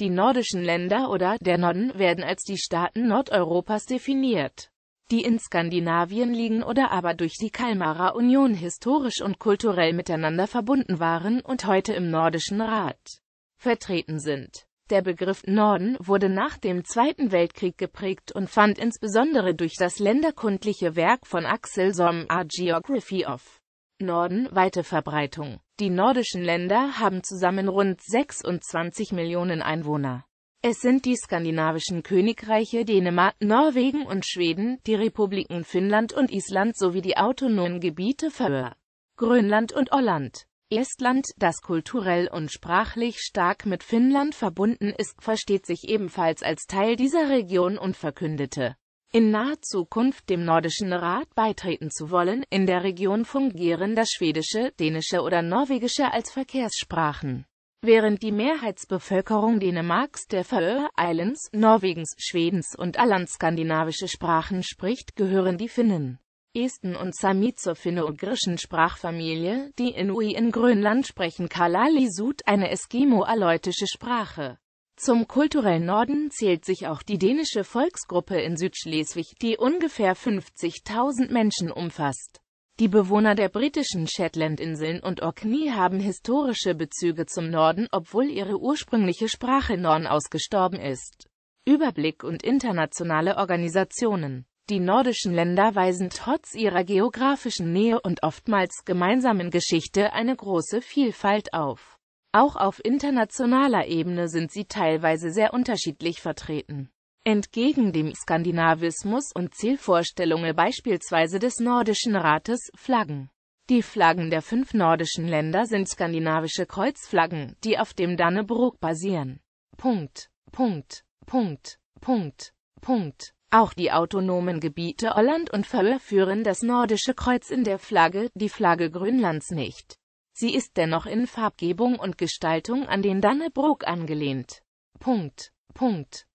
Die nordischen Länder oder der Norden werden als die Staaten Nordeuropas definiert, die in Skandinavien liegen oder aber durch die Kalmarer Union historisch und kulturell miteinander verbunden waren und heute im Nordischen Rat vertreten sind. Der Begriff Norden wurde nach dem Zweiten Weltkrieg geprägt und fand insbesondere durch das länderkundliche Werk von Axel Somm A Geography of Norden weite Verbreitung. Die nordischen Länder haben zusammen rund 26 Millionen Einwohner. Es sind die skandinavischen Königreiche Dänemark, Norwegen und Schweden, die Republiken Finnland und Island sowie die autonomen Gebiete Föhr, Grönland und Holland. Estland, das kulturell und sprachlich stark mit Finnland verbunden ist, versteht sich ebenfalls als Teil dieser Region und verkündete in naher Zukunft dem Nordischen Rat beitreten zu wollen. In der Region fungieren das Schwedische, Dänische oder Norwegische als Verkehrssprachen. Während die Mehrheitsbevölkerung Dänemarks, der Faroe Islands, Norwegens, Schwedens und aller skandinavische Sprachen spricht, gehören die Finnen, Esten und Sami zur finno-ugrischen Sprachfamilie, die Inui in Grönland sprechen Kalallisut, eine eskimo-aleutische Sprache. Zum kulturellen Norden zählt sich auch die dänische Volksgruppe in Südschleswig, die ungefähr 50.000 Menschen umfasst. Die Bewohner der britischen Shetlandinseln und Orkney haben historische Bezüge zum Norden, obwohl ihre ursprüngliche Sprache Norden ausgestorben ist. Überblick und internationale Organisationen Die nordischen Länder weisen trotz ihrer geografischen Nähe und oftmals gemeinsamen Geschichte eine große Vielfalt auf. Auch auf internationaler Ebene sind sie teilweise sehr unterschiedlich vertreten. Entgegen dem Skandinavismus und Zielvorstellungen beispielsweise des Nordischen Rates, Flaggen. Die Flaggen der fünf nordischen Länder sind skandinavische Kreuzflaggen, die auf dem Dannebrog basieren. Punkt. Punkt. Punkt. Punkt. Punkt. Auch die autonomen Gebiete Holland und Föhr führen das nordische Kreuz in der Flagge, die Flagge Grönlands nicht. Sie ist dennoch in Farbgebung und Gestaltung an den Dannebrog angelehnt. Punkt. Punkt.